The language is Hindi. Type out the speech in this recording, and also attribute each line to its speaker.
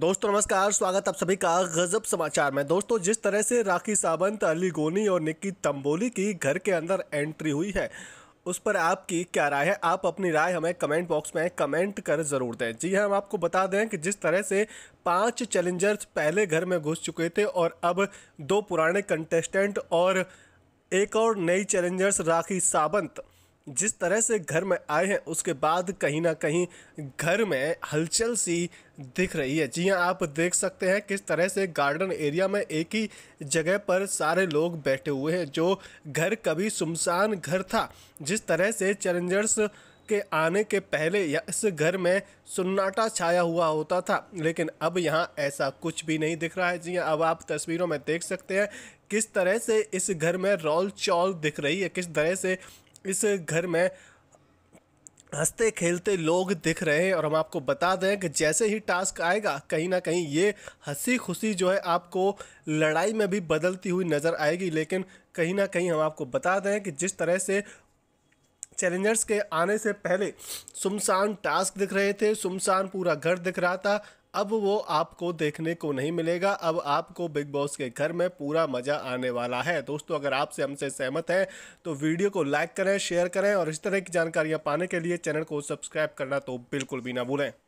Speaker 1: दोस्तों नमस्कार स्वागत आप सभी का गजब समाचार में दोस्तों जिस तरह से राखी सावंत अली गोनी और निक्की तंबोली की घर के अंदर एंट्री हुई है उस पर आपकी क्या राय है आप अपनी राय हमें कमेंट बॉक्स में कमेंट कर ज़रूर दें जी हाँ हम आपको बता दें कि जिस तरह से पांच चैलेंजर्स पहले घर में घुस चुके थे और अब दो पुराने कंटेस्टेंट और एक और नई चैलेंजर्स राखी सावंत जिस तरह से घर में आए हैं उसके बाद कहीं ना कहीं घर में हलचल सी दिख रही है जी हाँ आप देख सकते हैं किस तरह से गार्डन एरिया में एक ही जगह पर सारे लोग बैठे हुए हैं जो घर कभी सुमसान घर था जिस तरह से चैलेंजर्स के आने के पहले या इस घर में सन्नाटा छाया हुआ होता था लेकिन अब यहाँ ऐसा कुछ भी नहीं दिख रहा है जी हाँ, अब आप तस्वीरों में देख सकते हैं किस तरह से इस घर में रोल चौल दिख रही है किस तरह से इस घर में हंसते खेलते लोग दिख रहे हैं और हम आपको बता दें कि जैसे ही टास्क आएगा कहीं ना कहीं ये हंसी खुशी जो है आपको लड़ाई में भी बदलती हुई नज़र आएगी लेकिन कहीं ना कहीं हम आपको बता दें कि जिस तरह से चैलेंजर्स के आने से पहले सुमसान टास्क दिख रहे थे सुमसान पूरा घर दिख रहा था अब वो आपको देखने को नहीं मिलेगा अब आपको बिग बॉस के घर में पूरा मज़ा आने वाला है दोस्तों अगर आपसे हमसे सहमत हैं तो वीडियो को लाइक करें शेयर करें और इस तरह की जानकारियाँ पाने के लिए चैनल को सब्सक्राइब करना तो बिल्कुल भी ना भूलें